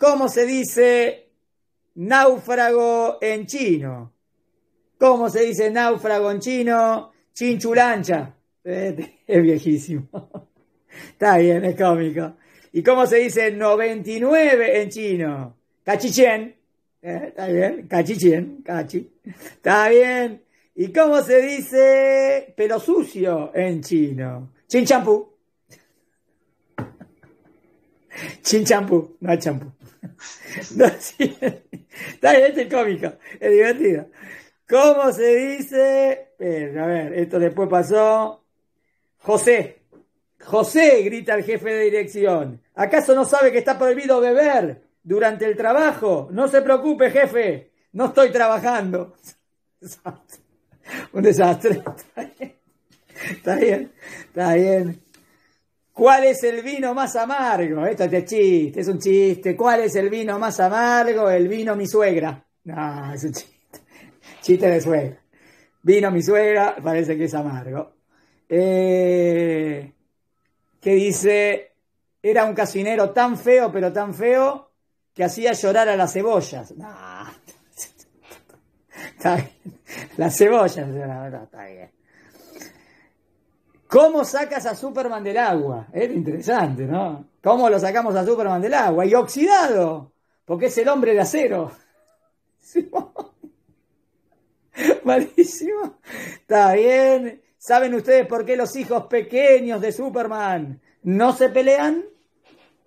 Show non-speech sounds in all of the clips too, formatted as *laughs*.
¿Cómo se dice náufrago en chino? ¿Cómo se dice náufrago en chino? Chinchulancha. *laughs* Es viejísimo. *laughs* Está bien, es cómico. ¿Y cómo se dice 99 en chino? Cachichén. Eh, está bien, cachichén, cachi. Está bien. ¿Y cómo se dice pelo sucio en chino? Chinchampú. Sin champú, no hay champú. *laughs* Está bien, este es divertido. ¿Cómo se dice? a ver, esto después pasó. José. José, grita el jefe de dirección. ¿Acaso no sabe que está prohibido beber durante el trabajo? No se preocupe, jefe. No estoy trabajando. *laughs* Un desastre. *laughs* Está bien. Está bien. ¿Cuál es el vino más amargo? Esto es chiste, es un chiste. ¿Cuál es el vino más amargo? El vino mi suegra. No, es un chiste. *laughs* Chiste de suegra. Vino mi suegra, parece que es amargo. Eh, que dice, era un casinero tan feo, pero tan feo, que hacía llorar a las cebollas. No, las *laughs* cebollas, no, no, está bien. ¿Cómo sacas a Superman del agua? Es interesante, ¿no? ¿Cómo lo sacamos a Superman del agua? Y oxidado, porque es el hombre de acero. *laughs* Malísimo. Está bien. ¿Saben ustedes por qué los hijos pequeños de Superman no se pelean?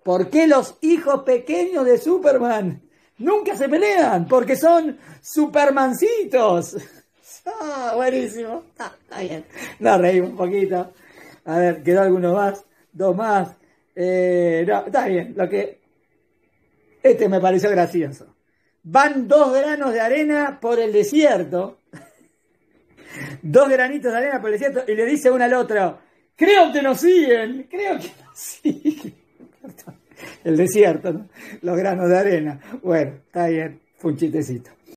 ¿Por qué los hijos pequeños de Superman nunca se pelean? Porque son Supermancitos. Ah, buenísimo. Ah, está bien. Nos reímos un poquito. A ver, quedó alguno más. Dos más. Eh, no, está bien. Lo que. Este me pareció gracioso. Van dos granos de arena por el desierto. dos granitos de arena por el desierto. Y le dice uno al otro: Creo que nos siguen. Creo que nos siguen. *laughs* el desierto, ¿no? Los granos de arena. Bueno, está bien. Fue un chistecito.